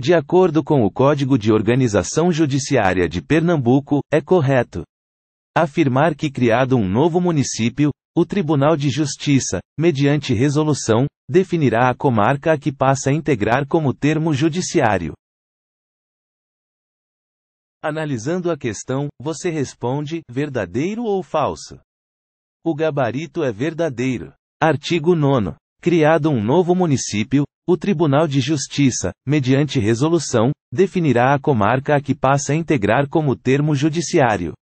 De acordo com o Código de Organização Judiciária de Pernambuco, é correto afirmar que criado um novo município, o Tribunal de Justiça, mediante resolução, definirá a comarca a que passa a integrar como termo judiciário. Analisando a questão, você responde: verdadeiro ou falso? O gabarito é verdadeiro. Artigo 9. Criado um novo município, o Tribunal de Justiça, mediante resolução, definirá a comarca a que passa a integrar como termo judiciário.